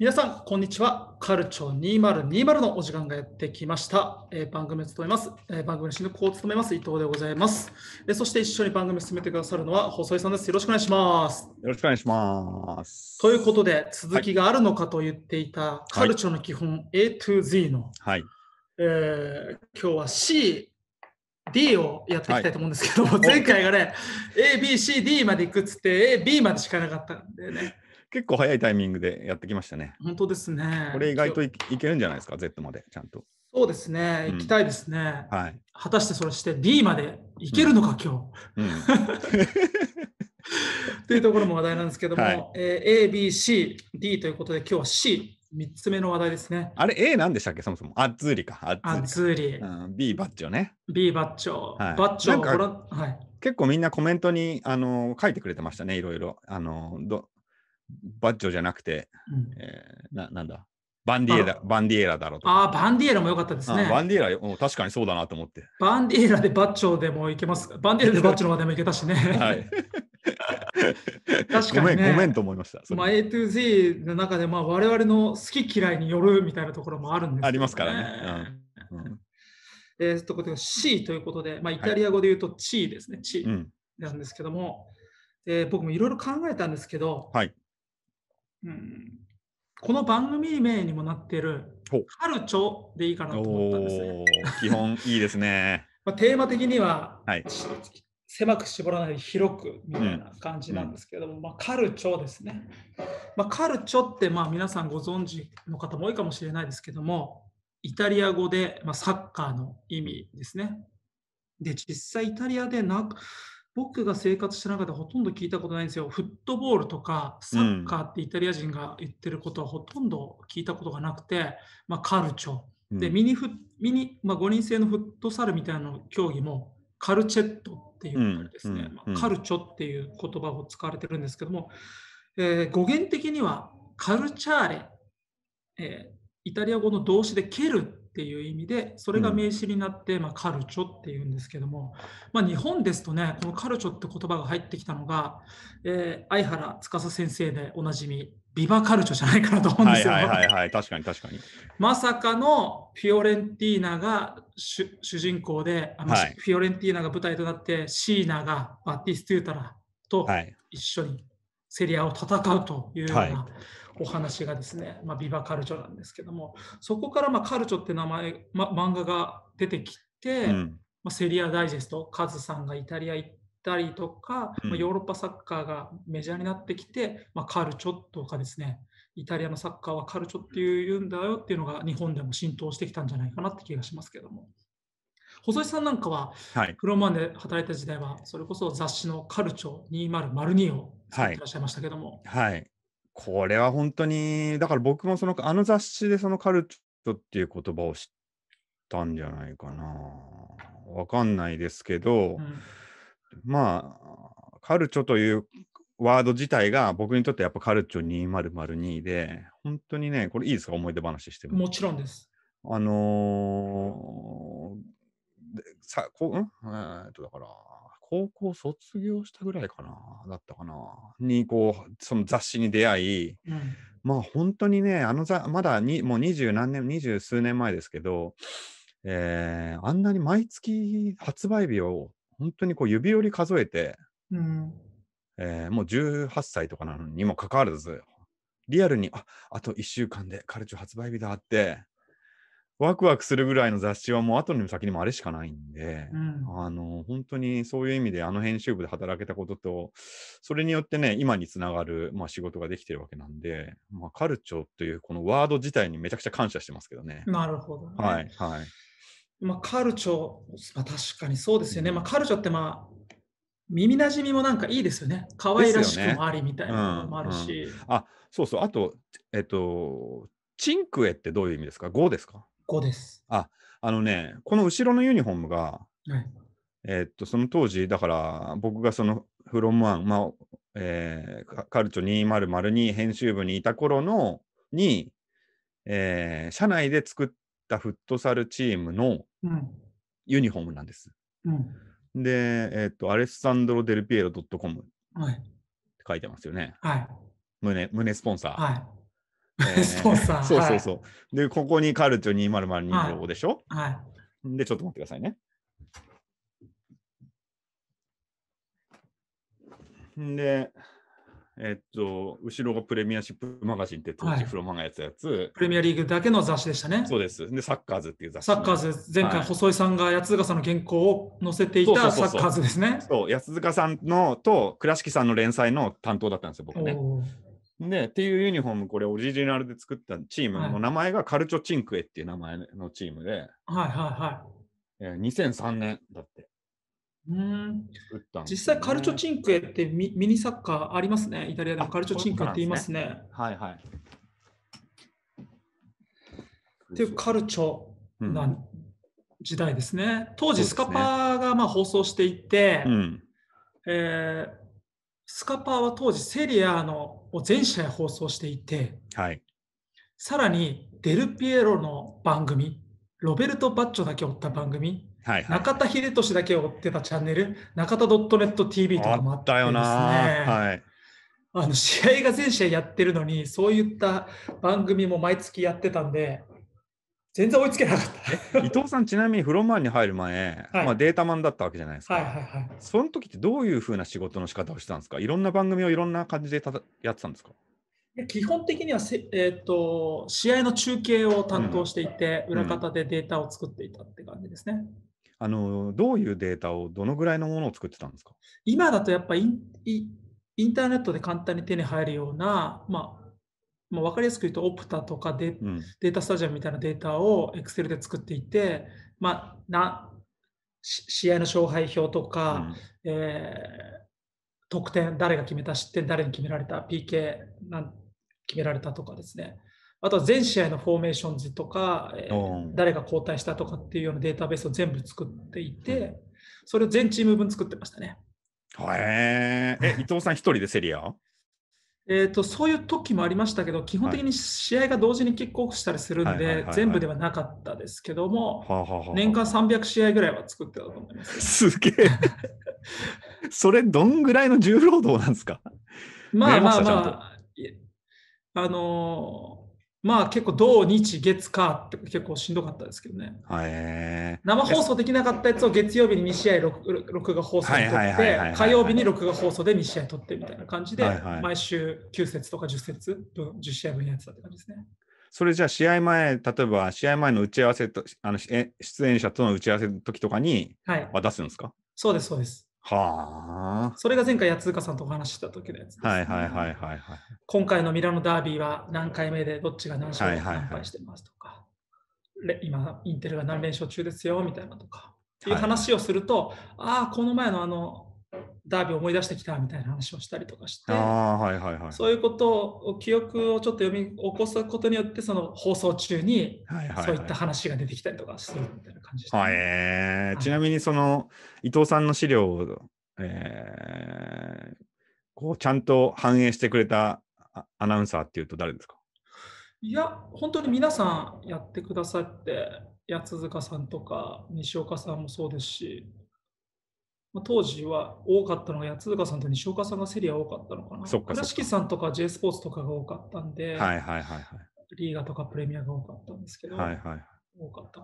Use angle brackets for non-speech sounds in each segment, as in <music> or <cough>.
皆さん、こんにちは。カルチョ2020のお時間がやってきました。えー、番組を務めます、えー、番組の進行を務めます伊藤でございます、えー、そして一緒に番組を進めてくださるのは細井さんです。よろしくお願いします。よろしくお願いします。ということで、続きがあるのかと言っていた、はい、カルチョの基本 A to Z の、はい、えー、今日は C、D をやっていきたいと思うんですけども、はい、前回がね、A、B、C、D までいくっつって A、B までしかなかったんでね。結構早いタイミングでやってきましたね。本当ですね。これ意外といけるんじゃないですか、Z までちゃんと。そうですね、行きたいですね。はい、果たしてそれして D までいけるのか、今日。うん <laughs> というところも話題なんですけども、はい、えー、A、B、C、D ということで、今日は C、3つ目の話題ですね。あれ、A なんでしたっけ、そもそも。あっーリか。あっつり。B バッチョね。B バッチョ。はい、バッチョ、はい、結構みんなコメントにあの書いてくれてましたね、いろいろ。あのどバッジョじゃなくて、うん、えー、ななんだバンディエラ、バンディエラだろうと。ああ、バンディエラも良かったですね。バンディエラ、確かにそうだなと思って。バンディエラでバッチョでもいけます。バンディエラでバッチョまでもいけたしね。はい。<laughs> 確かに、ね、ごめん、と思いました。まあ、A to Z の中で、まあ、我々の好き嫌いによるみたいなところもあるんです、ね、ありますからね。うんうん、えー、と、これ C ということで、まあ、イタリア語で言うとチーですね、はい、チーなんですけども、うん、えー、僕もいろいろ考えたんですけど、はい、うん、この番組名にもなってるカルチョでいいかなと思ったんですね。基本いいですね。<laughs> まあ、テーマ的には、はい、狭く絞らない広くみたいな感じなんですけども、うん、まあ、カルチョですね。まあ、カルチョってまあ皆さんご存知の方も多いかもしれないですけどもイタリア語でまあサッカーの意味ですね。で実際イタリアでな僕が生活してなかったほとんど聞いたことないんですよ。フットボールとかサッカーってイタリア人が言ってることはほとんど聞いたことがなくて、まあ、カルチョ。で、ミニフミニ、まあ、5人制のフットサルみたいな競技もカルチェットっていうですね、カルチョっていう言葉を使われてるんですけども、えー、語源的にはカルチャーレ、えー、イタリア語の動詞で蹴るっていう意味でそれが名詞になって、まあ、カルチョっていうんですけども、まあ、日本ですとねこのカルチョって言葉が入ってきたのが、えー、相原司先生でおなじみビバカルチョじゃないかなと思うんですよ。はいはいはい、はい、確かに確かに。まさかのフィオレンティーナが主人公で、はい、フィオレンティーナが舞台となってシーナがバティストゥータラと一緒にセリアを戦うというようなお話がですね、はい、まあ、ビバカルチョなんですけども、そこからまあカルチョって名前、ま、漫画が出てきて、うん、まあ、セリアダイジェスト、カズさんがイタリア行ったりとか、まあ、ヨーロッパサッカーがメジャーになってきて、まあ、カルチョとかですね、イタリアのサッカーはカルチョっていうんだよっていうのが日本でも浸透してきたんじゃないかなって気がしますけども。細井さんなんかは、はい、ローマンで働いた時代は、それこそ雑誌のカルチョ2002を作ってらっしゃいましたけども。はい、はい、これは本当に、だから僕もそのあの雑誌でそのカルチョっていう言葉を知ったんじゃないかな。わかんないですけど、うん、まあ、カルチョというワード自体が僕にとってやっぱカルチョ2002で、本当にね、これいいですか、思い出話しても。もちろんです。あのー、さ、こう、んえっと、だから、高校卒業したぐらいかな、だったかな、に、こう、その雑誌に出会い、うん、まあ本当にね、あのざ、まだに、もう二十何年、二十数年前ですけど、えー、あんなに毎月発売日を本当にこう指折り数えて、うん、えー、もう18歳とかなのにもかかわらず、リアルに、ああと1週間でカルチュー発売日だって、ワクワクするぐらいの雑誌はもう後にも先にもあれしかないんで、うん、あの本当にそういう意味であの編集部で働けたこととそれによってね今につながる、まあ、仕事ができてるわけなんで、まあ、カルチョというこのワード自体にめちゃくちゃ感謝してますけどね。なるほど、ね、はいはいまあ、カルチョ、まあ、確かにそうですよね、まあ、カルチョって、まあ、耳なじみもなんかいいですよね。可愛らしくもありみたいなのもあるし。ねうんうん、あそうそう、あと、えっと、チンクエってどういう意味ですか ?5 ですか5です。あ、あのね、この後ろのユニフォームが、はい、えー、っと、その当時、だから僕がそのフロムワン、まあえー、カルチョ2002編集部にいた頃のに、えー、社内で作ったフットサルチームのユニフォームなんです。うんで、えー、っと、アレッサンドロ・デルピエロ .com って書いてますよね。はい、胸胸スポンサー。はいスポンサー。<laughs> そうそうそう。で、ここにカルチョ2002でしょ、はい、はい、で、ちょっと待ってくださいね。で、えっと、後ろがプレミアシップマガジンって当時フロマガやったやつ、はい、プレミアリーグだけの雑誌でしたね。そうです。で、サッカーズっていう雑誌。サッカーズ、前回細井さんが八塚さんの原稿を載せていたサッカーズですね。そう、安塚さんのと倉敷さんの連載の担当だったんですよ、僕ね。で、っていうユニフォーム、これオリジナルで作ったチームの名前がカルチョチンクエっていう名前のチームで、はいはいはい2003年だって。うん実際、カルチョチンクエってミミニサッカーありますね。イタリアでもカルチョチンクエって言いますね。すねはいはい。っていうカルチョな時代ですね。うん、当時、スカパーがまあ放送していて、うん、えースカパーは当時セリアのを全試合放送していて、はい、さらにデルピエロの番組、ロベルト・バッチョだけ追った番組、はいはい、中田英寿だけ追ってたチャンネル、中田 .netTV とかもあったよね。はいあの試合が全試合やってるのに、そういった番組も毎月やってたんで、全然追いつけなかった伊藤さん、ちなみにフロマンに入る前、はい、まあ、データマンだったわけじゃないですか。はいはいはい、その時ってどういうふうな仕事の仕方をしてたんですかいろんな番組をいろんな感じでたやってたんですか基本的にはせ、えーと、試合の中継を担当していて、うん、裏方でデータを作っていたって感じですね。うんあのどういうデータをどのぐらいのものを作ってたんですか今だとやっぱインインターネットで簡単に手に入るような、まあ、まあ、分かりやすく言うと、オプタとかデ,、データスタジアムみたいなデータを Excel で作っていて、まあ、な試合の勝敗表とか、うん、えー、得点、誰が決めた、失点、誰に決められた、PK なん決められたとかですね、あとは全試合のフォーメーション図とか、えー、誰が交代したとかっていうようなデータベースを全部作っていて、それを全チーム分作ってましたね。へえ、伊藤さん、一人でセリアえーと、そういう時もありましたけど、基本的に試合が同時にキックオフしたりするんで、全部ではなかったですけども、年間300試合ぐらいは作ってたと思います。すげえ。<laughs> それ、どんぐらいの重労働なんですかまあまあまあ、あのまあ結構土日月かって結構しんどかったですけどね。生放送できなかったやつを月曜日に2試合録画放送で撮って火曜日に録画放送で2試合撮ってみたいな感じで、はい毎週9節とか10節分10試合分やってたって感じですね。それじゃあ試合前、例えば試合前の打ち合わせとあの出演者との打ち合わせの時とかに渡すんですか、はい、そうですそうです。はあ。それが前回、八塚さんとお話しした時のやつです、ね、はいはいはいはい、はい。今回のミラノダービーは何回目でどっちが何勝何敗してますとか、はいはいはい、今、インテルが何連勝中ですよみたいなとか、っていう話をすると、はい、ああ、この前のあの、ダービー思い出してきたみたいな話をしたりとかして、はいはいはい、そういうことを記憶をちょっと読み起こすことによってその放送中にそういった話が出てきたりとかするみたいな感じでした、ね、はい、えー、ちなみにその伊藤さんの資料を、えー、こうちゃんと反映してくれたアナウンサーっていうと誰ですかいや本当に皆さんやってくださって八塚さんとか西岡さんもそうですしまあ、当時は多かったのが、八塚さんと西岡さんがセリア多かったのかな。そっか倉敷さんとか J スポーツとかが多かったんで、はいはいはいはい、リーガとかプレミアが多かったんですけど、はいはい、多かったい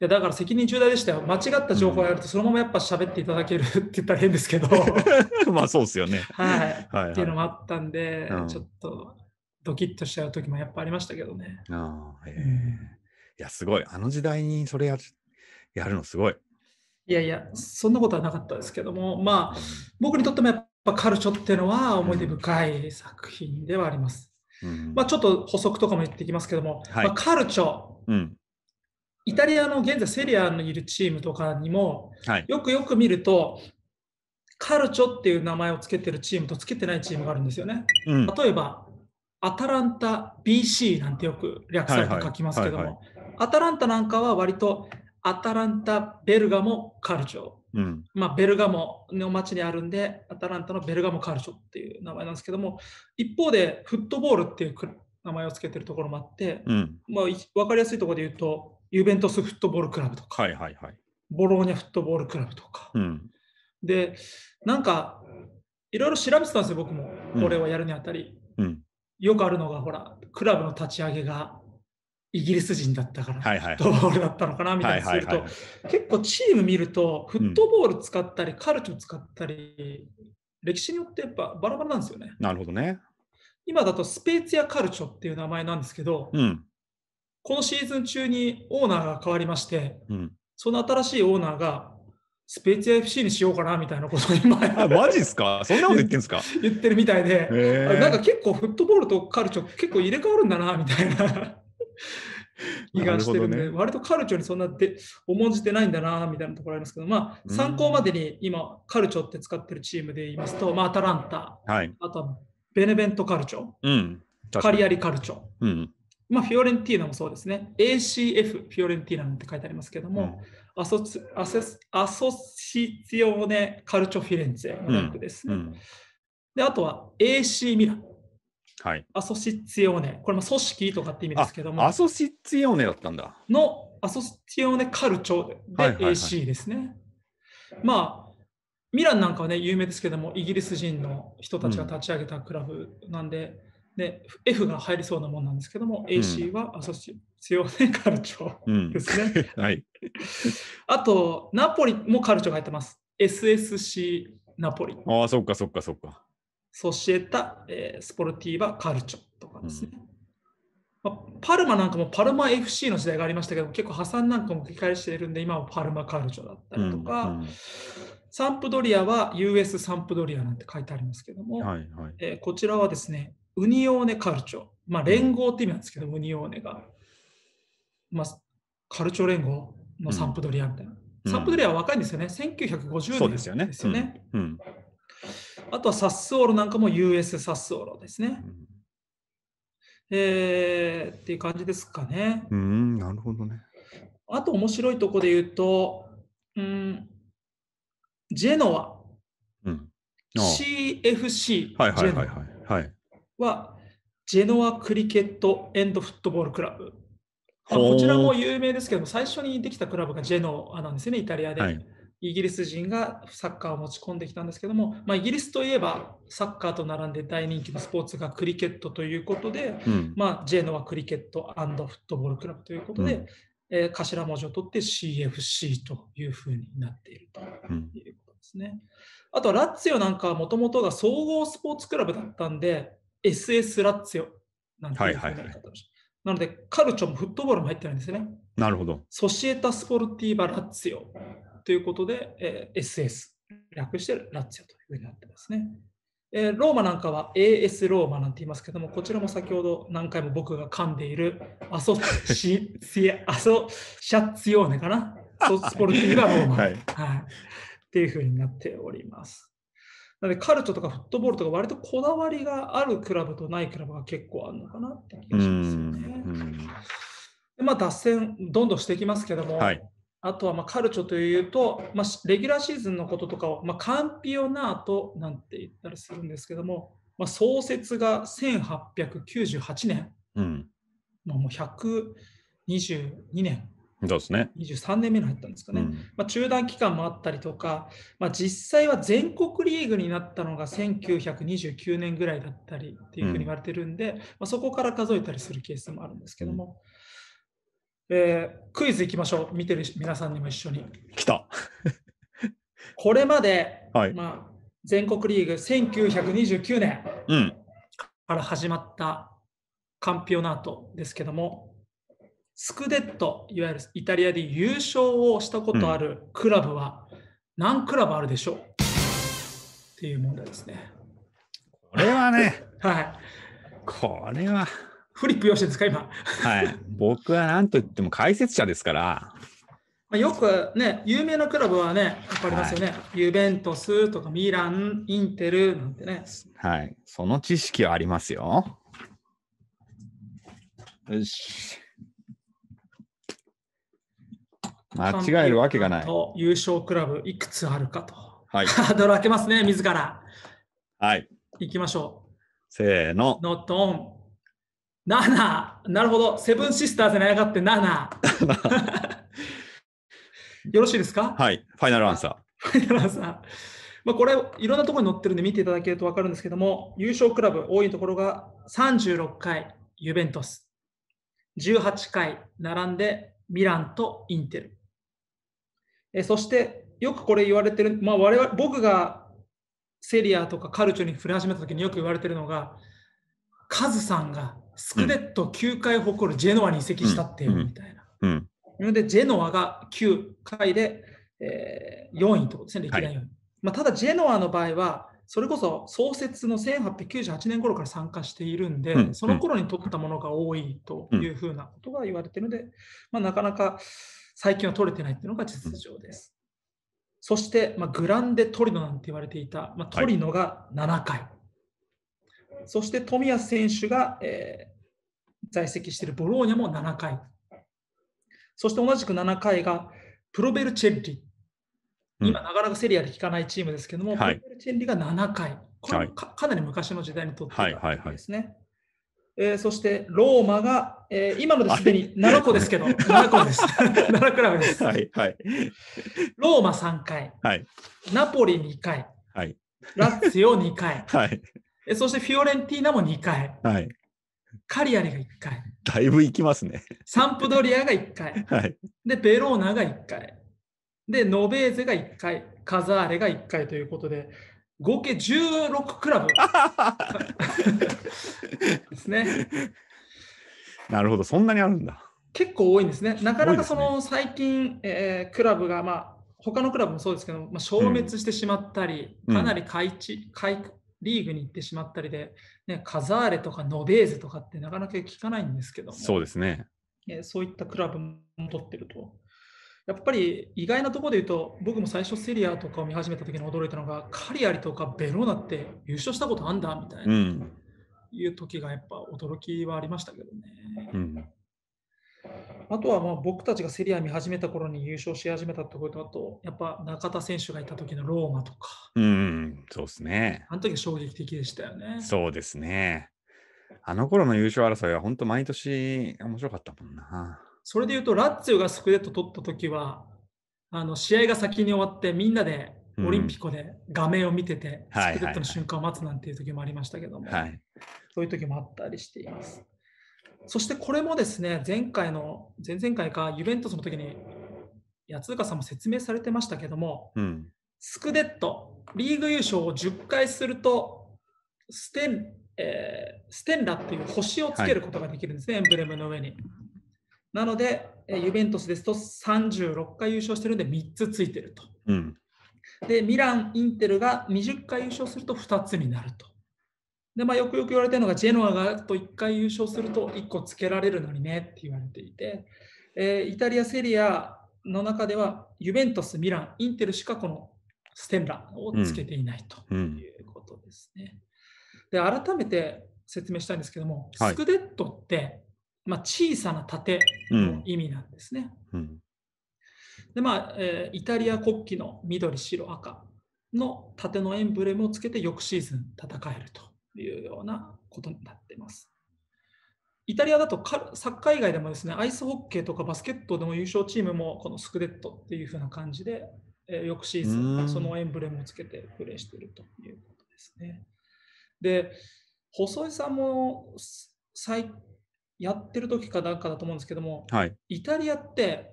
やだから責任重大でしたよ。間違った情報をやると、そのままやっぱ喋っていただけるって言ったら変ですけど。<laughs> まあそうですよね、はい。はい、っていうのもあったんで、うん、ちょっとドキッとしちゃう時もやっぱありましたけどね。ああ、へえ、うん、いや、すごい。あの時代にそれややるのすごい。いやいや、そんなことはなかったですけども、まあ、僕にとってもやっぱカルチョっていうのは思い出深い作品ではあります。うん、まあ、ちょっと補足とかも言ってきますけども、はい、まあ、カルチョ、うん、イタリアの現在セリアにいるチームとかにも、はい、よくよく見ると、カルチョっていう名前をつけてるチームとつけてないチームがあるんですよね。うん、例えば、アタランタ BC なんてよく略されて書きますけども、アタランタなんかは割とアタランタ・ベルガモ・カルチョ。うん、まあ、ベルガモの町にあるんで、アタランタのベルガモ・カルチョっていう名前なんですけども、一方でフットボールっていう名前をつけてるところもあって、うん、まあ、分かりやすいところで言うと、ユベントスフットボールクラブとか、はいはいはい、ボローニャフットボールクラブとか。うん、で、なんか、いろいろ調べてたんですよ、僕も、これをやるにあたり。よくあるのが、ほら、クラブの立ち上げがイギリス人だったから、はいはい、フットボールだったのかなみたいなすると、結構チーム見ると、フットボール使ったり、カルチョー使ったり、歴史によってやっぱバラバラなんですよね。なるほどね。今だとスペーツやカルチョっていう名前なんですけど、うん、このシーズン中にオーナーが変わりまして、うん、その新しいオーナーがスペーツ FC にしようかなみたいなことを今マジっすかそんなこと言ってんすか言ってるみたいで、なんか結構フットボールとカルチョ結構入れ替わるんだなみたいな <laughs> 気がしてるんで、ね、割とカルチョにそんなって重んじてないんだなみたいなところありますけど、まあ、参考までに今、カルチョって使ってるチームで言いますと、まあ、アタランタ、はい、あとはベネベントカルチョ、うん、カリアリカルチョ、うん、まあ、フィオレンティーナもそうですね、ACF フィオレンティーナって書いてありますけども、うん、アソアセアソシティオネカルチョフィレンツェのランクですね、うんうん、であとは AC ミラン。はい、アソシッツィオーネ、これも組織とかって意味ですけども、アソシッツィオーネだったんだ。のアソシッツィオーネカルチョでで、はいはいはい、AC ですね。まあ、ミランなんかはね、有名ですけども、イギリス人の人たちが立ち上げたクラブなんで、うん、で F が入りそうなもんなんですけども、うん、AC はアソシツィオーネカルチョですね。うん、はい、あと、ナポリもカルチョが入ってます。SSC ナポリ。ああ、そっかそっかそっか。ソシエタ、えー、スポルティーバ・カルチョとかですね。まあ、パルマなんかもパルマ FC の時代がありましたけど、結構破産なんかも繰り返しているんで、今はパルマカルチョだったりとか、うんうん、サンプドリアは US サンプドリアなんて書いてありますけども、はいはい、えー、こちらはですね、ウニオーネカルチョ、まあ、連合って意味なんですけど、うん、ウニオーネが、まあ、カルチョ連合のサンプドリアみたいな。サンプドリアは若いんですよね、1950年ですよね。ですよね。うん、うんあとはサッスオーなんかも US サッスオーですね。うえー、っていう感じですかね。うん、なるほどね。あと面白いとこで言うと、うん、ジェノア、うん、CFC はジェノアクリケットエンドフットボールクラブ。こちらも有名ですけど最初にできたクラブがジェノアなんですね、イタリアで。はいイギリス人がサッカーを持ち込んできたんですけども、まあ、イギリスといえばサッカーと並んで大人気のスポーツがクリケットということで、うん、まあ、ジェノはクリケットフットボールクラブということで、うん、えー、頭文字を取って CFC というふうになっているということですね。あとラッツィオなんかはもともとが総合スポーツクラブだったんで SS ラッツィオなんていうふうになり方をしはいはいはいなので、カルチョもフットボールも入ってるんですね。なるほど。ソシエタ・スポルティーバ・ラッツィオということで、えー、SS、略してラッツィアというふうになってますね。えー、ローマなんかは AS ローマなんて言いますけども、こちらも先ほど何回も僕が噛んでいるアソシアソシャツヨーネかな、ソスポルティーがローマ、はい、はい、っていうふうになっております。なのでカルチョとかフットボールとか割とこだわりがあるクラブとないクラブが結構あるのかなって気がしますよね。まあ脱線どんどんしていきますけども、はい、あとはまカルチョというと、まあ、レギュラーシーズンのこととかを、まあ、カンピオナートなんて言ったりするんですけども、まあ、創設が1898年、うん、まあ、もう122年そうですね、23年目に入ったんですかね、うん、まあ、中断期間もあったりとか、まあ、実際は全国リーグになったのが1929年ぐらいだったりっていうふうに言われてるんで、うん、まあ、そこから数えたりするケースもあるんですけども、えー、クイズいきましょう。見てる皆さんにも一緒に。来た。<laughs> これまで、はい、まあ、全国リーグ1929年から始まったカンピオナートですけども、スクデット、いわゆるイタリアで優勝をしたことあるクラブは何クラブあるでしょう、うん、っていう問題ですね。これはね、<laughs> はい。これはフリップ用紙で使えば。はい。僕はなんといっても解説者ですから。まあ、よくね、有名なクラブはね、わかりますよね、はい、ユベントスとかミラン、インテルなんてね。はい。その知識はありますよ。よし。間違えるわけがない。優勝クラブいくつあるかと。はい。ハードル開けますね、自ら。はい。いきましょう。せーの。ノットオン。7、なるほど、セブンシスターズにあやがって7。<laughs> よろしいですかはい、ファイナルアンサー。ファイナルアンサー。まあ、これ、いろんなところに載ってるんで見ていただけると分かるんですけども、優勝クラブ、多いところが36回、ユベントス。18回、並んでミランとインテル。えそして、よくこれ言われてる、まあ、我々僕がセリアとかカルチュに触れ始めた時によく言われてるのが、カズさんがスクデット9回誇るジェノアに移籍したっていうみたいな。うん。なので、ジェノアが9回で、えー、4位とですね、歴代4位。はい、まあ、ただ、ジェノアの場合は、それこそ創設の1898年頃から参加しているんで、うん、その頃に取ったものが多いというふうなことが言われているので、まあ、なかなか最近は取れてないというのが実情です。そして、まあ、グランデトリノなんて言われていた、まあ、トリノが7回、はい、そして冨安選手が、えー、在籍しているボローニャも7回。そして同じく7回がプロベルチェンリ。今、なかなかセリアで聞かないチームですけども、うん、プロベルチェンリが7回。これかかなり昔の時代にとってたですね。えー、そしてローマが、えー、今のですでに7個ですけど、7 <laughs> 個です。7 <laughs> クラブです。はいはい、ローマ3回、はい、ナポリ2回、はい、ラッツィオ2回、はい、そしてフィオレンティーナも2回。はい。カリアリが1回。だいぶ行きますね。サンプドリアが1回。はい。で、ベローナが1回。で、ノベーゼが1回。カザーレが1回ということで、合計16クラブ <laughs> ですね。なるほど、そんなにあるんだ。結構多いんですね。なかなかその最近、ねえー、クラブが、まあ、他のクラブもそうですけど、まあ、消滅してしまったり、うん、かなり改地、改リーグに行ってしまったりで、ね、カザーレとかノベーゼとかってなかなか聞かないんですけどそうですね。ねそういったクラブも取ってると。やっぱり意外なところで言うと、僕も最初セリアとかを見始めた時に驚いたのが、カリアリとかベローナって優勝したことあんだみたいな、うん、いう時がやっぱ驚きはありましたけどね。うんあとはまあ僕たちがセリア見始めた頃に優勝し始めたってことだと、やっぱ中田選手がいた時のローマとか、うん、そうですね。あの時衝撃的でしたよね。そうですね。あの頃の優勝争いは本当毎年面白かったもんな。それで言うと、ラッツィオがスクレット取った時は、あの試合が先に終わってみんなでオリンピコで画面を見てて、スクレットの瞬間を待つなんていう時もありましたけども、はい、そういう時もあったりしています。そしてこれもですね、前回の、前々回か、ユベントスの時に、八塚さんも説明されてましたけども、うん、スクデット、リーグ優勝を10回すると、ステン、えー、ステンラっていう星をつけることができるんですね、はい、エンブレムの上に。なので、ユベントスですと36回優勝してるんで3つついてると。うん、で、ミラン、インテルが20回優勝すると2つになると。で、まあ、よくよく言われてるのが、ジェノアがと1回優勝すると1個つけられるのにねって言われていて、えー、イタリアセリアの中では、ユベントス、ミラン、インテルしかこのステンラをつけていないということですね。うんうん、で、改めて説明したいんですけども、はい、スクデットって、まあ、小さな盾の意味なんですね。うん、で、まあ、えー、イタリア国旗の緑、白、赤の盾のエンブレムをつけて、翌シーズン戦えると。いうようなことになっています。イタリアだとサッカー以外でもですね、アイスホッケーとかバスケットでも優勝チームもこのスクレットっていう風な感じで、えー、翌シーズンそのエンブレムをつけてプレーしているということですね。で、細井さんも最やってる時かなんかだと思うんですけども、はい、イタリアって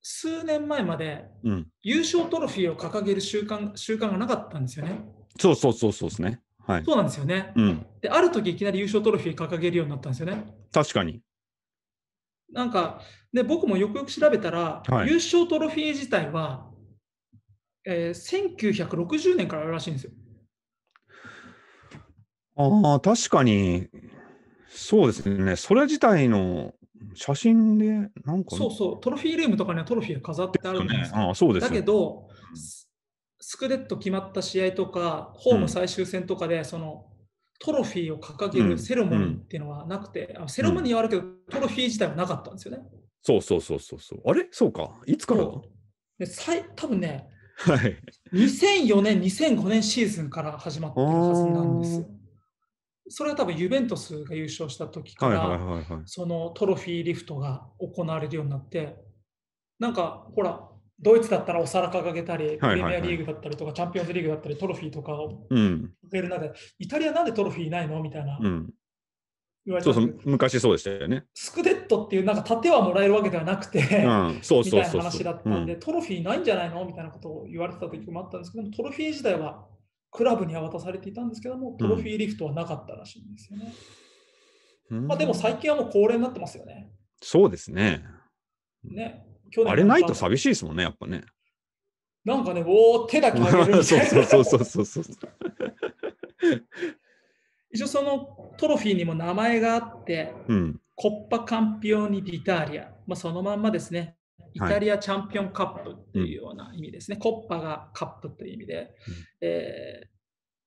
数年前まで優勝トロフィーを掲げる習慣習慣がなかったんですよね。そうそうそうそうですね。はい、そうなんですよね、うん、で。ある時いきなり優勝トロフィー掲げるようになったんですよね。確かに。なんかで僕もよくよく調べたら、はい、優勝トロフィー自体は、えー、1960年からあるらしいんですよ。ああ、確かに、そうですね、それ自体の写真で、なんか、ね、そうそう、トロフィールームとかにはトロフィー飾ってあるんです、ね、あそうですだけど、スクデット決まった試合とか、ホーム最終戦とかで、そのトロフィーを掲げるセレモニーっていうのはなくて、あセレモニーはあるけど、トロフィー自体はなかったんですよね。そうそうそうそうそう。あれそうか。いつからだで最多分ね、はい、2004年、2005年シーズンから始まってるはずなんですよ。それは多分ユベントスが優勝した時から、そのトロフィーリフトが行われるようになって、なんかほら、ドイツだったらお皿掲げたり、プレミアリーグだったりとか、チャンピオンズリーグだったり、トロフィーとかを受ける中で、うん、イタリアなんでトロフィーないのみたいな、うん、そうそう昔そうでしたよね。スクデットっていう、なんか盾はもらえるわけではなくて、うん、そうそうそうみたいな話だったんで、トロフィーないんじゃないのみたいなことを言われてた時もあったんですけどトロフィー自体はクラブには渡されていたんですけども、トロフィーリフトはなかったらしいんですよね。まあ、でも最近はもう恒例になってますよね。そうですね。ね、去年あれないと寂しいですもんね、やっぱね。なんかね、おお、手だけ上げるみたいな。<laughs> そうそうそうそうそう <laughs> 一応そのトロフィーにも名前があって、うん、コッパカンピオーニ・ディタリア、まあ、そのまんまですね、イタリアチャンピオンカップっていうような意味ですね、はいうん、コッパがカップという意味で、うん、えー、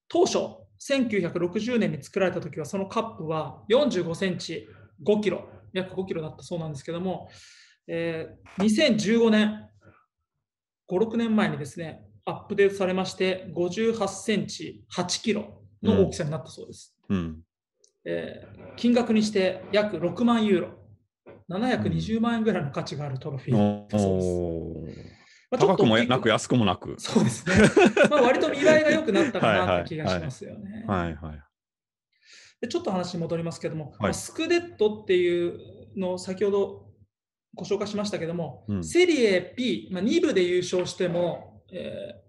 当初、1960年に作られた時は、そのカップは45センチ、5キロ、約5キロだったそうなんですけども、えー、2015年、5、6年前にですね、アップデートされまして、58センチ、8キロの大きさになったそうです。うん、えー、金額にして約6万ユーロ、720万円ぐらいの価値があるトロフィーだそうです。まあ、高くもなく安くもなく。そうですね。まあ割と見栄えが良くなったかなって気がしますよね。<laughs> はいはい。でちょっと話に戻りますけども、はい、まあ、スクデットっていうのを先ほどご紹介しましたけども、うん、セリエ B. まあ、2部で優勝しても、えー、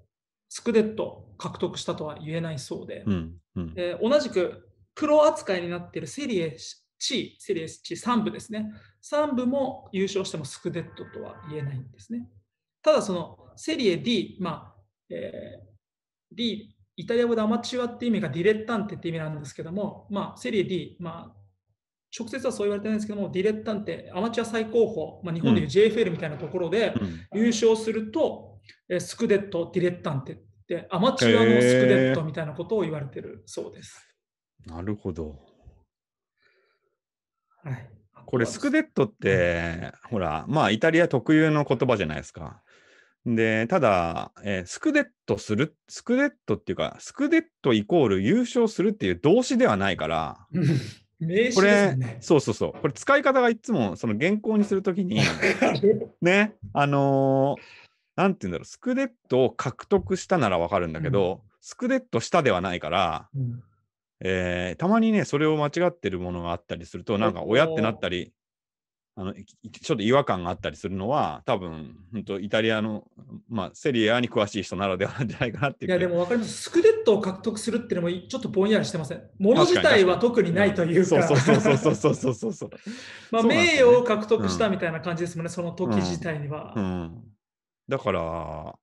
スクデット獲得したとは言えないそうで、うんうん、えー、同じくプロ扱いになっているセリエ C、セリエ C 3部ですね。3部も優勝してもスクデットとは言えないんですね。ただそのセリエ D、まあえー、D、イタリア語でアマチュアって意味がディレッタンテって意味なんですけども、まあ、セリエ D、まあ、直接はそう言われてないんですけども、ディレッタンってアマチュア最高峰、まあ、日本でいう JFL みたいなところで優勝すると、うん、スクデット、ディレッタンテってアマチュアのスクデットみたいなことを言われてるそうです。なるほど。はい、これ、スクデットって、ほら、まあ、イタリア特有の言葉じゃないですか。で、ただ、えー、スクデットする、スクデットっていうか、スクデットイコール優勝するっていう動詞ではないから、名刺ですね。そうそうそう。これ使い方がいつもその原稿にするときに <laughs> ね、あのー、なんて言うんだろう、スクレットを獲得したならわかるんだけど、うん、スクレットしたではないから、うん、えー、たまにね、それを間違ってるものがあったりすると、なんか親ってなったりあのちょっと違和感があったりするのは、多分本当イタリアの、まあ、セリアに詳しい人ならではなんじゃないかなっていう。いや、でも分かります。スクデットを獲得するっていうのも、ちょっとぼんやりしてません。もの自体は特にないというか。かかそうそうそうそうそうそうそうまあ、名誉を獲得したみたいな感じですもんね、その時自体には。うん、うん、だから、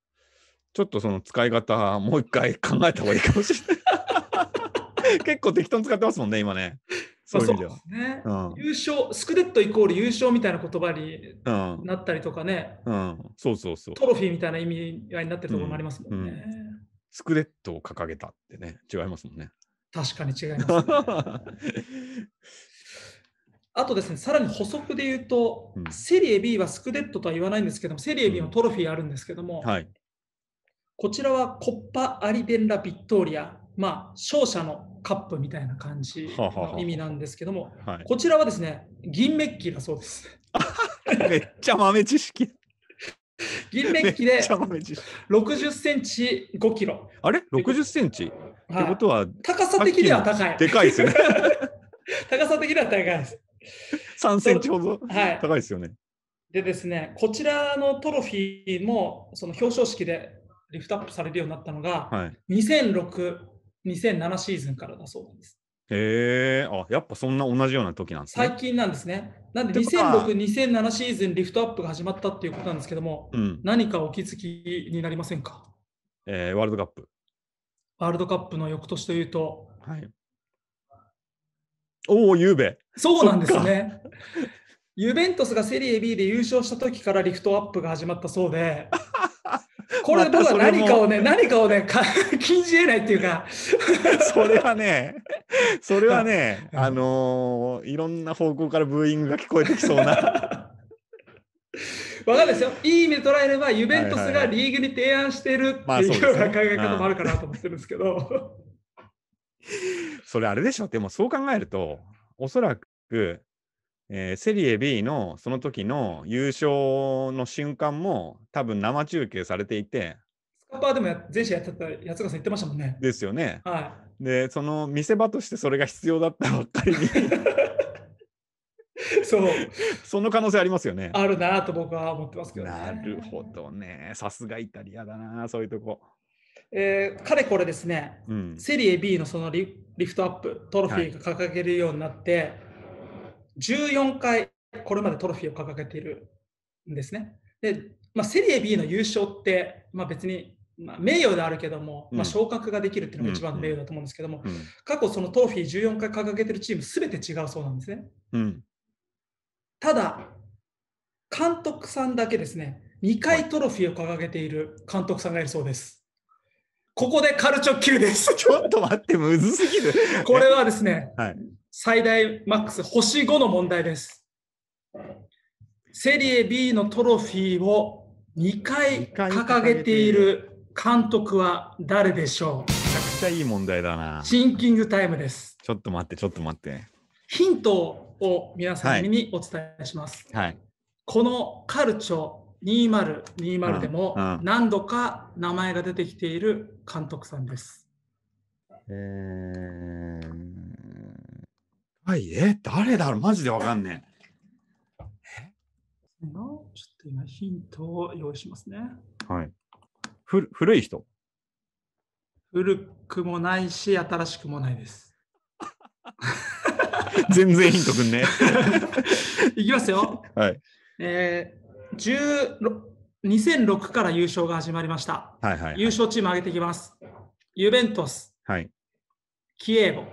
ちょっとその使い方、もう一回考えた方がいいかもしれない。結構適当に使ってますもんね、今ね。そううでねうん、優勝、スクデットイコール優勝みたいな言葉になったりとかね、うん、うん、そうそうそうトロフィーみたいな意味合いになってるところもありますもんね、スクデットを掲げたってね、違いますもんね。確かに違います、ね、<laughs> あとですね、さらに補足で言うと、うん、セリエ B はスクデットとは言わないんですけども、セリエ B もトロフィーあるんですけども、うんはい、こちらはコッパ・アリベンラ・ビットーリア、まあ、勝者のカップみたいな感じの意味なんですけども、はははい、こちらはですね、銀メッキだそうです。<laughs> めっちゃ豆知識。銀メッキで60センチ5キロ。あれ ?60 センチってことは、高さ的には高い。でかいですね。<laughs> 高さ的には高いです。3センチほど高いですよね。はい、でですね、こちらのトロフィーもその表彰式でリフトアップされるようになったのが、はい、2006 2007シーズンからだそうなんです。へえあやっぱそんな同じような時なんですね。最近なんですね。なんで2006、2007シーズンリフトアップが始まったっていうことなんですけども、うん、何かお気づきになりませんか、えー、ワールドカップ。ワールドカップの翌年というと、はい、おお、ゆうべ。そうなんですね。ユベントスがセリエ B で優勝した時からリフトアップが始まったそうで、<laughs> これただ何かをね、何かをね、<laughs> 禁じ得ないっていうか。<laughs> それはね、それはね、あのー、いろんな方向からブーイングが聞こえてきそうな。<laughs> わかるですよ。いい意味で捉えれば、ユベントスがリーグに提案してるっていうような考え方もあるかなと思ってるんですけど。それあれでしょ。でもそう考えると、おそらくえー、セリエ B のその時の優勝の瞬間も多分生中継されていて。スカパーでも試合やってたやつが言ってましたもんね。ですよね。はい、でその見せ場としてそれが必要だったばっかりに <laughs> そう。その可能性ありますよね。あるなと僕は思ってますけど、ね、なるほどね。さすがイタリアだな、そういうとこ。えー、かれこれですね、うん、セリエ B のそのリリフトアップ、トロフィーが掲げるようになって、はい14回これまでトロフィーを掲げているんですね。で、まあ、セリエ B の優勝って、まあ、別に、まあ、名誉であるけども、まあ、昇格ができるっていうのが一番の名誉だと思うんですけども、過去そのトロフィー14回掲げてるチーム全て違うそうなんですね。うん、ただ監督さんだけですね2回トロフィーを掲げている監督さんがいるそうです。ここでカルチョキ級です。ちょっと待って、むずすぎる。これはですね、はい、最大マックス星5の問題です。セリエ B のトロフィーを2回掲げている監督は誰でしょうめちゃくちゃいい問題だな。シンキングタイムです。ちょっと待って、ちょっと待って。ヒントを皆さんにお伝えします。はい、はい、このカルチョ2020でも何度か名前が出てきている監督さんです。えーはい、え、誰だろうマジでわかんねえ。えちょっと今ヒントを用意しますね。はい。ふ古い人古くもないし、新しくもないです。<laughs> 全然ヒントくんね。<laughs> いきますよ。はい。えー、2006から優勝が始まりました。はいはい、はい、優勝チーム上げていきます。ユベントス、はい、キエボ、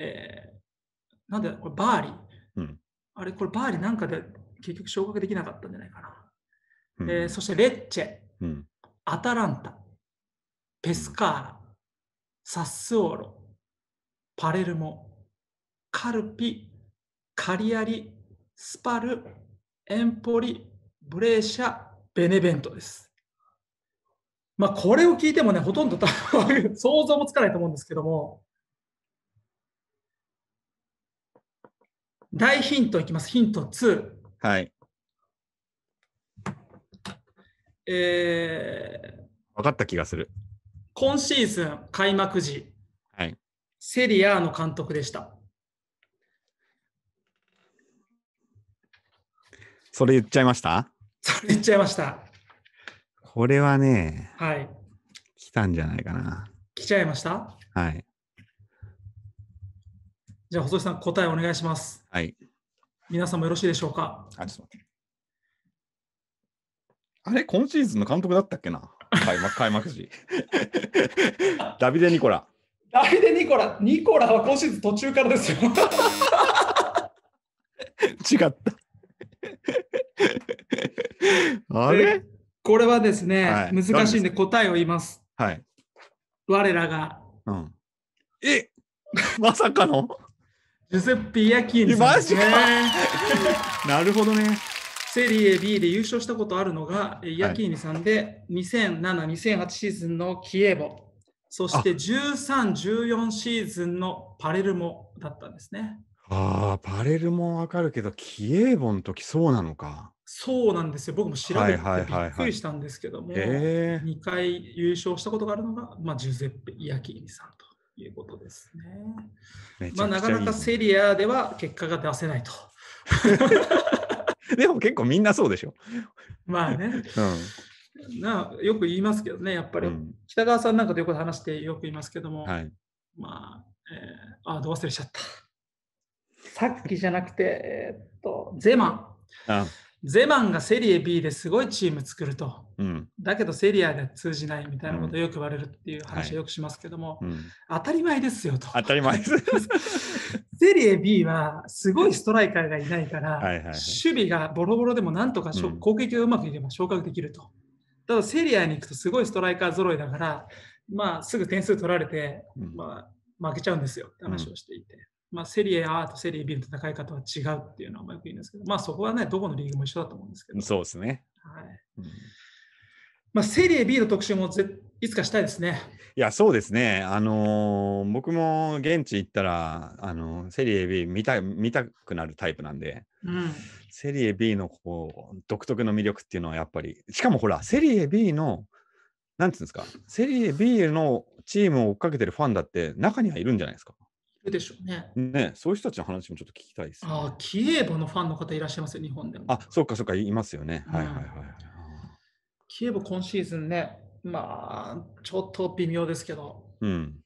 えー、なんで、これバーリー。うん、あれ、これバーリーなんかで結局昇格できなかったんじゃないかな。うん、えー、そしてレッチェ、うん、アタランタ、ペスカーラ、サッスオーロ、パレルモ、カルピ、カリアリ、スパル、エンポリ、ブレーシャ、ベネベントです。まあ、これを聞いてもね、ほとんど <laughs> 想像もつかないと思うんですけども、大ヒントいきます。ヒント2。はい。えー、分かった気がする。今シーズン開幕時、はい、セリアの監督でした。それ言っちゃいましたそれ言っちゃいました。これはね、はい。来たんじゃないかな。来ちゃいましたはい。じゃあ、細井さん、答えお願いします。はい。皆さんもよろしいでしょうか。あれ、あれ今シーズンの監督だったっけな開幕 <laughs> 開幕時。<laughs> ダビデ・ニコラ。ダビデ・ニコラ。ニコラは今シーズン途中からですよ。<laughs> 違った。あれこれはですね、はい、難しいんで答えを言います。はい。我らが。うん。えまさかのジュゼッピ・ヤキンさんね。<laughs> なるほどね。セリエ B で優勝したことあるのが、ヤキーニさんで2007、2008シーズンのキエボ、そして13、14シーズンのパレルモだったんですね。ああ、パレルモわかるけど、キエボの時そうなのか。そうなんですよ。僕も調べてびっくりしたんですけども、2回優勝したことがあるのが、まあ、ジュゼッペ・ヤキーニさんと。いうことですね。まあ、なかなかセリアでは結果が出せないと。<laughs> でも結構みんなそうでしょ。まあね。うん、なよく言いますけどね、やっぱり、うん、北川さんなんかでよく話してよく言いますけども、はい、まあ、えー、あ、どう忘れちゃった。さっきじゃなくて、えー、っと、ゼマン。あゼマンがセリエ B ですごいチーム作ると、うん、だけどセリアで通じないみたいなことよく言われるっていう話はよくしますけども、はいうん、当たり前ですよと。当たり前です。<laughs> セリエ B はすごいストライカーがいないから、はいはいはい、守備がボロボロでもなんとか、うん、攻撃がうまくいけば昇格できると。ただセリアに行くとすごいストライカー揃いだから、まあ、すぐ点数取られて、まあ、負けちゃうんですよって話をしていて。まあ、セリエ A とセリエ B の戦い方は違うっていうのはよく言うんですけど、まあ、そこはね、どこのリーグも一緒だと思うんですけど。そうですね。はいまあ、セリエ B の特集もぜいつかしたいですね。いや、そうですね。あのー、僕も現地行ったら、あのー、セリエ B 見た見たくなるタイプなんで、うん、セリエ B のこう独特の魅力っていうのはやっぱり、しかもほら、セリエ B の、なんていうんですか、セリエ B のチームを追っかけてるファンだって中にはいるんじゃないですか。るでしょうね。ね、そういう人たちの話もちょっと聞きたいです、ね、ああ、キエボのファンの方いらっしゃいますよ、日本でも。あ、そうかそうか、いますよね。はいはいはい。うん、キエボ今シーズンね、まあ、ちょっと微妙ですけど、うん、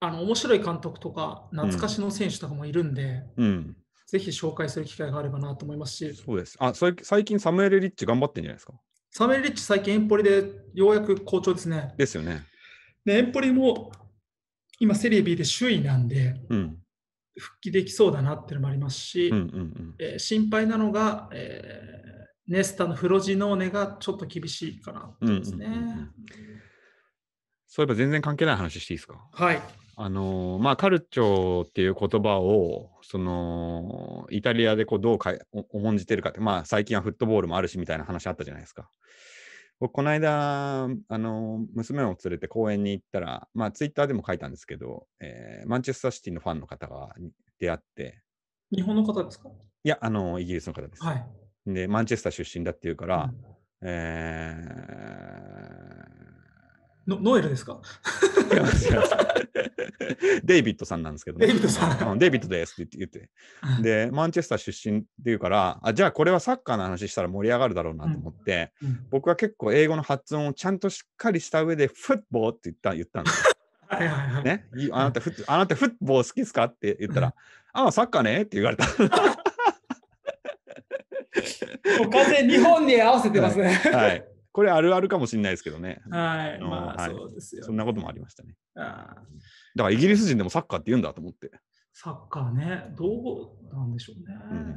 あの面白い監督とか、懐かしの選手とかもいるんで、うん、ぜひ紹介する機会があればなと思いますし、そうですあ最近、サムエル・リッチ頑張ってんじゃないですか。サムエル・リッチ、最近、エンポリでようやく好調ですね。ですよね。で、エンポリも今セリエ B で首位なんで、うん、復帰できそうだなっていうのもありますし、うんうんうんえー、心配なのが、えー、ネスタのフロジノーネがちょっと厳しいかなってですね、うんうんうんそういえば全然関係ない話していいですかはいあのまあ、カルチョっていう言葉をそのイタリアでこうどうか重んじてるかって、まあ、最近はフットボールもあるしみたいな話あったじゃないですか。僕この間、あの、娘を連れて公園に行ったら、まあ、ツイッターでも書いたんですけど、えーマンチェスターシティのファンの方が出会って、日本の方ですかいや、あの、イギリスの方です。はい。で、マンチェスター出身だっていうから、うんえノエルですかデイビッドさんなんですけど、ね、デイビッドさん。デイビッドですって言ってで、マンチェスター出身っていうから、あじゃあこれはサッカーの話したら盛り上がるだろうなと思って、うんうん、僕は結構英語の発音をちゃんとしっかりした上で、フッボーって言った言ったんですよ。<laughs> はいはいはい、ね、あなたフッ、あなたフッボー好きですかって言ったら、ああ、サッカーねって言われた。<laughs> 完全日本に合わせてますね。はい、はいこれあるあるかもしれないですけどね。はい。まあ、そうですよ、ね、そんなこともありましたね。あだからイギリス人でもサッカーって言うんだと思って。サッカーね、どうなんでしょうね。うん、行っ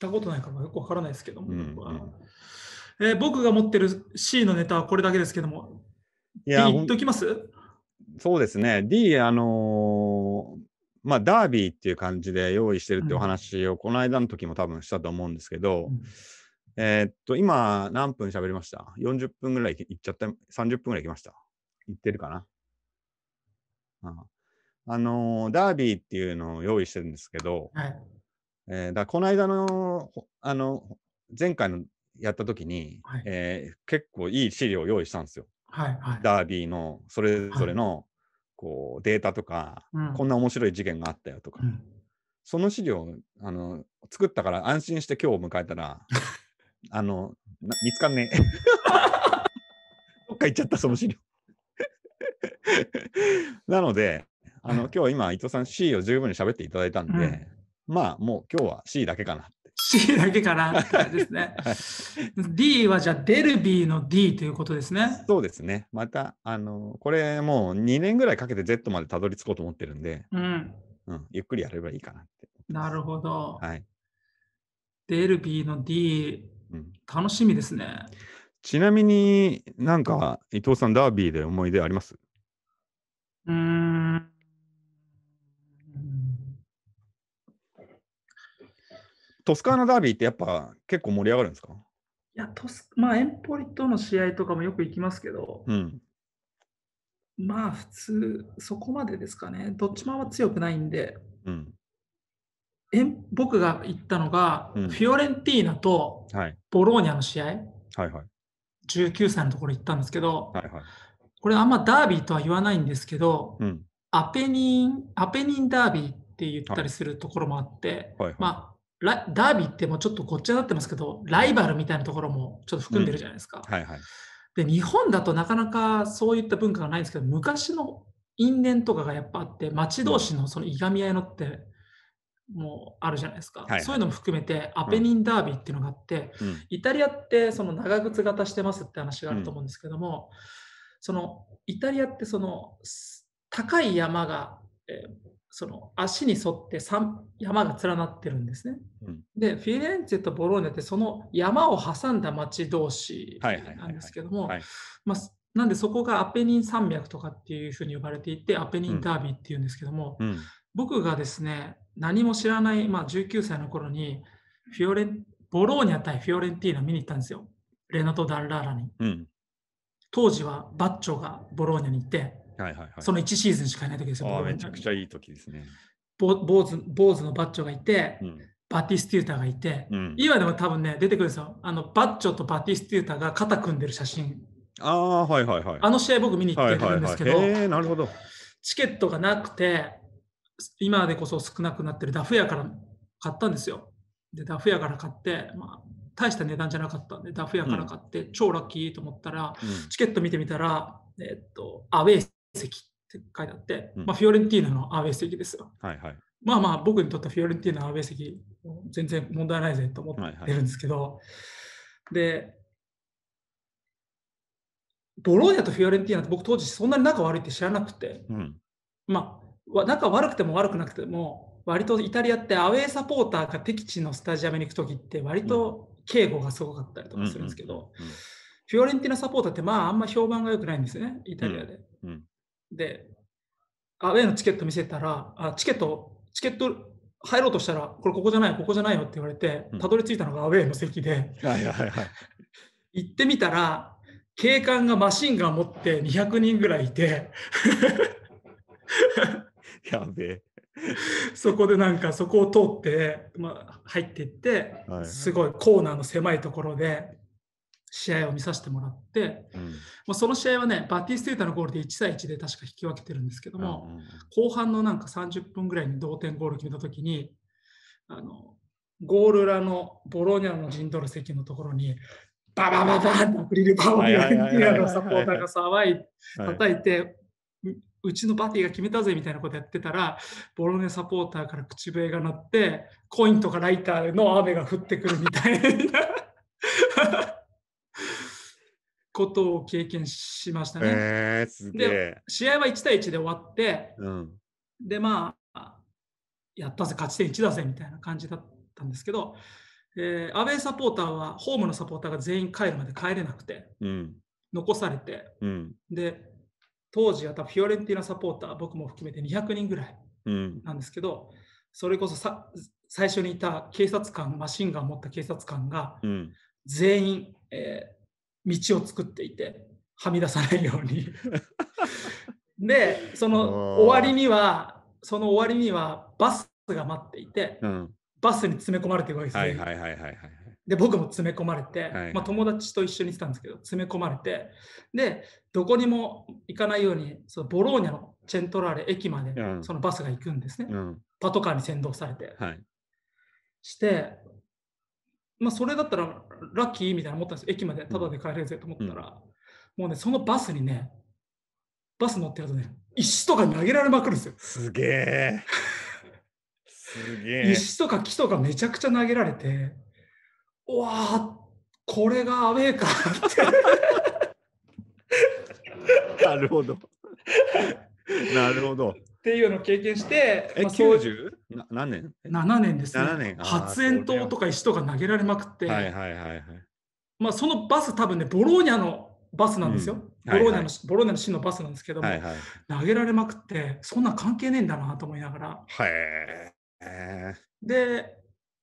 たことないからよくわからないですけども、うんうん、えー、僕が持ってる C のネタはこれだけですけども、いや D 言っときますそうですね、D、あのー、まあ、ダービーっていう感じで用意してるってお話を、この間の時も多分したと思うんですけど、うえー、っと、今、何分喋りました ?40 分ぐらいいっちゃった、30分ぐらいいきましたいってるかなああのー、ダービーっていうのを用意してるんですけど、はい、えー、だこの間の、あの、前回のやった時に、はい、えー、結構いい資料を用意したんですよ。はいはい、ダービーのそれぞれの、こうデータとか、こんな面白い事件があったよとか、うん、その資料あの作ったから安心して今日を迎えたら <laughs> あの、見つかんねえ。<laughs> どっか行っちゃった、その資料。<laughs> なので、あの、今日今、伊藤さん C を十分に喋っていただいたんで、うん、まあ、もう今日は C だけかな C だけかなってですね。はい、D はじゃあデルビーの D ということですね。そうですね。また、あの、これもう2年ぐらいかけて Z までたどり着こうと思ってるんで、うん。うん、ゆっくりやればいいかなって。なるほど。はい。デルビーの D、楽しみですね。ちなみになんか伊藤さん、ダービーで思い出ありますうん。トスカーナダービーってやっぱ結構盛り上がるんですかいやトス、まあ、エンポリとの試合とかもよく行きますけど、うん、まあ普通、そこまでですかね。どっちもは強くないんで、うん、え僕が行ったのが、うん、フィオレンティーナとボローニャの試合、はいはいはい、19歳のところ行ったんですけど、はいはい、これあんまダービーとは言わないんですけど、うん、アペニンアペニンダービーって言ったりするところもあって、はいはいはい、まあ、ダービーってもうちょっとごっちゃになってますけどライバルみたいなところもちょっと含んでるじゃないですか。うんはいはい、で日本だとなかなかそういった文化がないんですけど昔の因縁とかがやっぱあって町同士のそのいがみ合いのってもあるじゃないですか、はいはい、そういうのも含めてアペニンダービーっていうのがあって、うん、イタリアってその長靴型してますって話があると思うんですけども、うん、そのイタリアってその高い山が、えー、その足に沿って山が連なってるんですね。うん、でフィレンツェとボローネってその山を挟んだ町同士なんですけどもなんでそこがアペニン山脈とかっていうふうに呼ばれていてアペニンダービーっていうんですけども、僕がですね何も知らない、まあ、19歳の頃にフィオレン、ボローニャ対フィオレンティーナ見に行ったんですよ。レナト・ダルラーラに。うん、当時はバッチョがボローニャに行って、はいはいはい、その1シーズンしかいない時ですよ。めちゃくちゃいい時ですね。坊主坊のバッチョがいて、うん、バティステュータがいて、うん、今でも多分ね、出てくるんですよ。あのバッチョとバティステュータが肩組んでる写真。ああ、はいはいはい。あの試合僕見に行ってるんですけど、はいはいはい、なるほどチケットがなくて、今でこそ少なくなってるダフ屋から買ったんですよ。で、ダフ屋から買って、まあ、大した値段じゃなかったんで、ダフ屋から買って、超ラッキーと思ったら、うん、チケット見てみたら、えー、っと、アウェイ席って書いてあって、うん、まあ、フィオレンティーナのアウェイ席ですよ。はいはい、まあまあ、僕にとってフィオレンティーナのアウェイ席、全然問題ないぜと思ってるんですけど、はいはい、で、ボローニャとフィオレンティーナって僕当時そんなに仲悪いって知らなくて、うん、まあ、仲悪くても悪くなくても割とイタリアってアウェーサポーターが敵地のスタジアムに行く時って割と警護がすごかったりとかするんですけど、フィオレンティナサポーターってまああんま評判が良くないんですよねイタリアで。うん、でアウェーのチケット見せたらあチケットチケット入ろうとしたらこれここじゃないここじゃないよって言われてたどり着いたのがアウェーの席で、行ってみたら警官がマシンガン持って200人ぐらいいてやべえ。そこでなんかそこを通って、まあ、入っていって、はい、すごいコーナーの狭いところで試合を見させてもらって、うん、まあ、その試合はねバティステータのゴールで1対1で確か引き分けてるんですけども、うん後半のなんか30分ぐらいに同点ゴール決めた時にあのゴール裏のボローニャの陣取る席のところにババババンとアクリル板をフィアのサポーターが騒い叩いてうちのバティが決めたぜみたいなことやってたら、ボロネサポーターから口笛が鳴って、コインとかライターの雨が降ってくるみたいな <laughs> ことを経験しましたね。えー、で、試合は1対1で終わって、うん、で、まあ、やったぜ、勝ち点1だぜみたいな感じだったんですけど、えー、アウェイサポーターはホームのサポーターが全員帰るまで帰れなくて、うん、残されて、うん、で当時は多分フィオレンティーナサポーター、僕も含めて200人ぐらいなんですけど、うん、それこそさ最初にいた警察官、マシンガンを持った警察官が、全員、えー、道を作っていて、はみ出さないように <laughs> で、その終わりには、その終わりにはバスが待っていて、うん、バスに詰め込まれていくわけですね。はいはいはいはい、はい。で僕も詰め込まれて、はい、まあ、友達と一緒にしたんですけど詰め込まれてでどこにも行かないようにそのボローニャのチェントラーレ駅までそのバスが行くんですね、うん、パトカーに先導されて、はい、して、まあ、それだったらラッキーみたいな思ったんです駅までただで帰れるぜと思ったら、うん、もうねそのバスにねバス乗ってるとね石とか投げられまくるんですよすげえ石 <laughs> とか木とかめちゃくちゃ投げられてうわあこれがアウェーかって <laughs> なるほど。なるほど。っていうのを経験して、え、まあ、90? な何年 ?7 年ですね。7年発煙筒とか石とか投げられまくって、はいはいはいはい。まあ、そのバス、多分ね、ボローニャのバスなんですよ。うんはいはい、ボローニャの、ボローニャの市のバスなんですけども、はいはい、投げられまくって、そんな関係ねえんだなと思いながら。はい。で、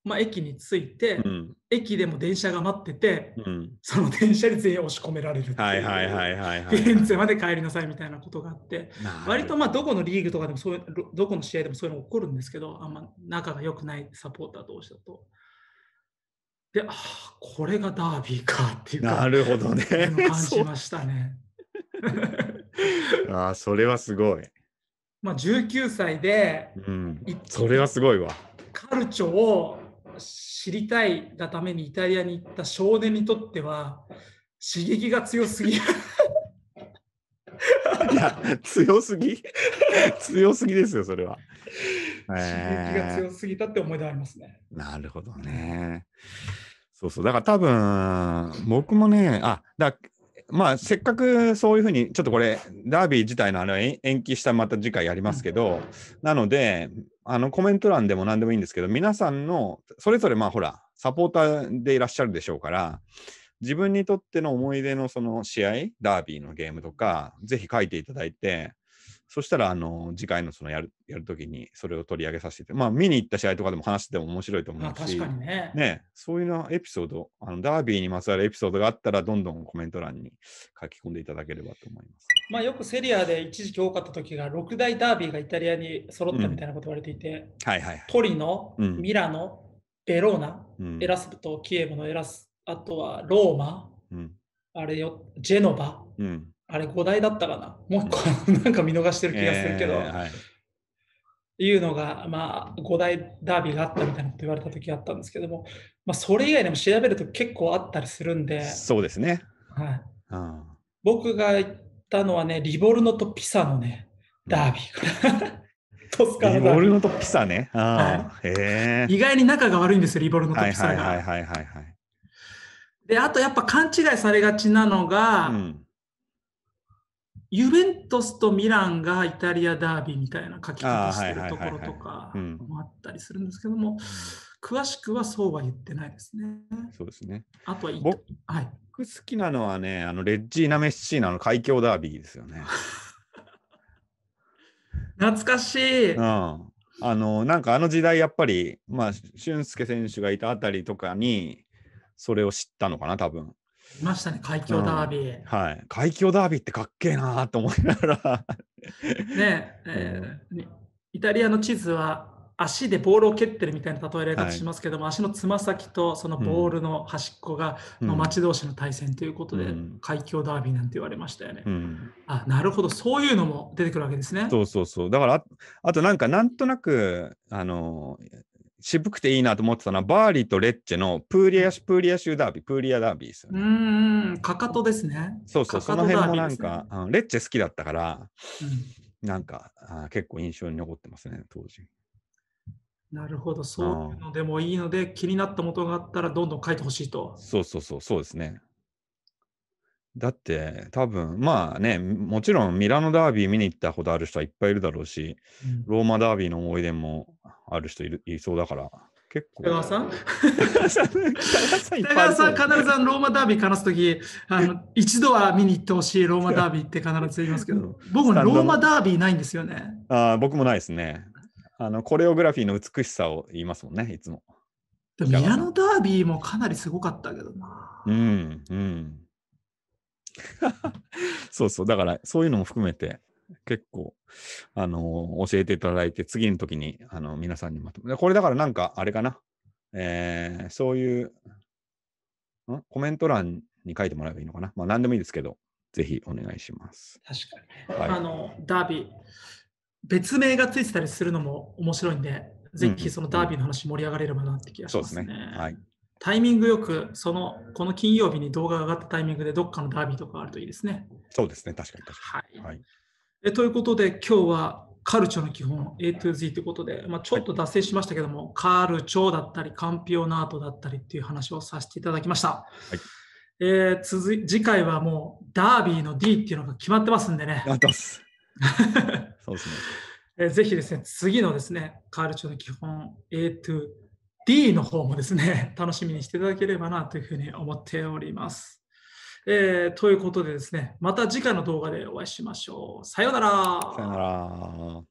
まあ、駅に着いて、うん、駅でも電車が待ってて、うん、その電車に全員押し込められるはいはいはい全然まで帰りなさいみたいなことがあって割とまあどこのリーグとかでもそういうどこの試合でもそういうの起こるんですけどあんま仲が良くないサポーター同士だと。でああこれがダービーかっていうなるほどね感じましたね。<laughs> ああそれはすごい。まあ19歳で、うん、それはすごいわ。カルチョを知りたいがためにイタリアに行った少年にとっては刺激が強すぎいや強すぎ強すぎですよそれは刺激が強すぎたって思い出ありますね、えー、なるほどねそうそうだから多分僕もねあだまあ、せっかくそういうふうに、ちょっとこれ、ダービー自体のあの延期したまた次回やりますけど、なので、あのコメント欄でも何でもいいんですけど、皆さんの、それぞれまあほら、サポーターでいらっしゃるでしょうから、自分にとっての思い出のその試合、ダービーのゲームとか、ぜひ書いていただいて、そしたら、あの、次回のそのやる、やるときにそれを取り上げさせて、まあ、見に行った試合とかでも話しても面白いと思うし、ね、ね。そういうのエピソード、あの、ダービーにまつわるエピソードがあったら、どんどんコメント欄に書き込んでいただければと思います。まあ、よくセリアで一時期多かった時が、6大ダービーがイタリアに揃ったみたいなこと言われていて、うん、はいはい、トリノ、うん、ミラノ、ベローナ、うん、エラスプとキエブのエラス、あとはローマ、うん、あれよ、ジェノバ、うん、あれ5台だったかなもう1個 <laughs> なんか見逃してる気がするけど、えーはい、いうのが、まあ、5台ダービーがあったみたいなこと言われた時あったんですけども、まあ、それ以外でも調べると結構あったりするんでそうですね、はい、うん、僕が行ったのはねリボルノとピサのねダービー <laughs> トスカのダービーリボルノとピサね、はい意外に仲が悪いんですよリボルノとピサがはいはいはいはいはいであとやっぱ勘違いされがちなのが、うんユベントスとミランがイタリアダービーみたいな書き方してるところとかもあったりするんですけども、詳しくはそうは言ってないですね。そうですね。あとは僕、はい、好きなのはね、あのレッジーナ・メッシーナの海峡ダービーですよね。懐かしい。うん。あの、なんかあの時代やっぱり、まあ、俊介選手がいたあたりとかに、それを知ったのかな、多分。いましたね、海峡ダービー。うん、はい、海峡ダービーってかっけえなーと思いながらねえ、えー、イタリアの地図は足でボールを蹴ってるみたいな例えられたりしますけども、はい、足のつま先とそのボールの端っこが、うん、の町同士の対戦ということで、うん、海峡ダービーなんて言われましたよね。うん、あなるほどそういうのも出てくるわけですね。そうそうそうだからあとなんかなんとなくあの渋くていいなと思ってたのは、バーリーとレッチェのプーリアシプーリア州ダービー、プーリアダービーですよね。うん、かかとですね。そうそう、その辺もなんか、レッチェ好きだったから、うん、なんかあ結構印象に残ってますね、当時。なるほど、そういうのでもいいので、気になったことがあったら、どんどん書いてほしいと。そうそうそう、そうですね。だって多分まあねもちろんミラノダービー見に行ったことある人はいっぱいいるだろうし、うん、ローマダービーの思い出もある人いるいそうだから。結構。北川さん北川さん、必ずローマダービー話すとき、あの一度は見に行ってほしいローマダービーって必ず言いますけど、僕、ローマダービーないんですよね。あ僕もないですねあの。コレオグラフィーの美しさを言いますもんね、いつも。でもミラノダービーもかなりすごかったけどな。うん、うん。<laughs> そうそう、だからそういうのも含めて、結構、あのー、教えていただいて、次の時に、あのー、皆さんにまとめこれだからなんか、あれかな。えー、そういう、んコメント欄に書いてもらえばいいのかな。まあ、何でもいいですけど、ぜひお願いします。確かに。はい、あの、ダービー、別名がついてたりするのも面白いんで、ぜひそのダービーの話盛り上がれればなって気がしますね。そうですね。はい。タイミングよく、その、この金曜日に動画が上がったタイミングでどっかのダービーとかあるといいですね。そうですね、確かに確かに。はい、はいえということで今日はカルチョの基本 A to Z ということで、まあ、ちょっと脱線しましたけども、はい、カルチョだったりカンピオナートだったりっていう話をさせていただきました、はい、えー、続次回はもうダービーの D っていうのが決まってますんでねやっす <laughs> そうですね、えぜひですね次のですねカルチョの基本 A to D の方もですね楽しみにしていただければなというふうに思っておりますえー、ということでですね、また次回の動画でお会いしましょう。さようなら。さようなら。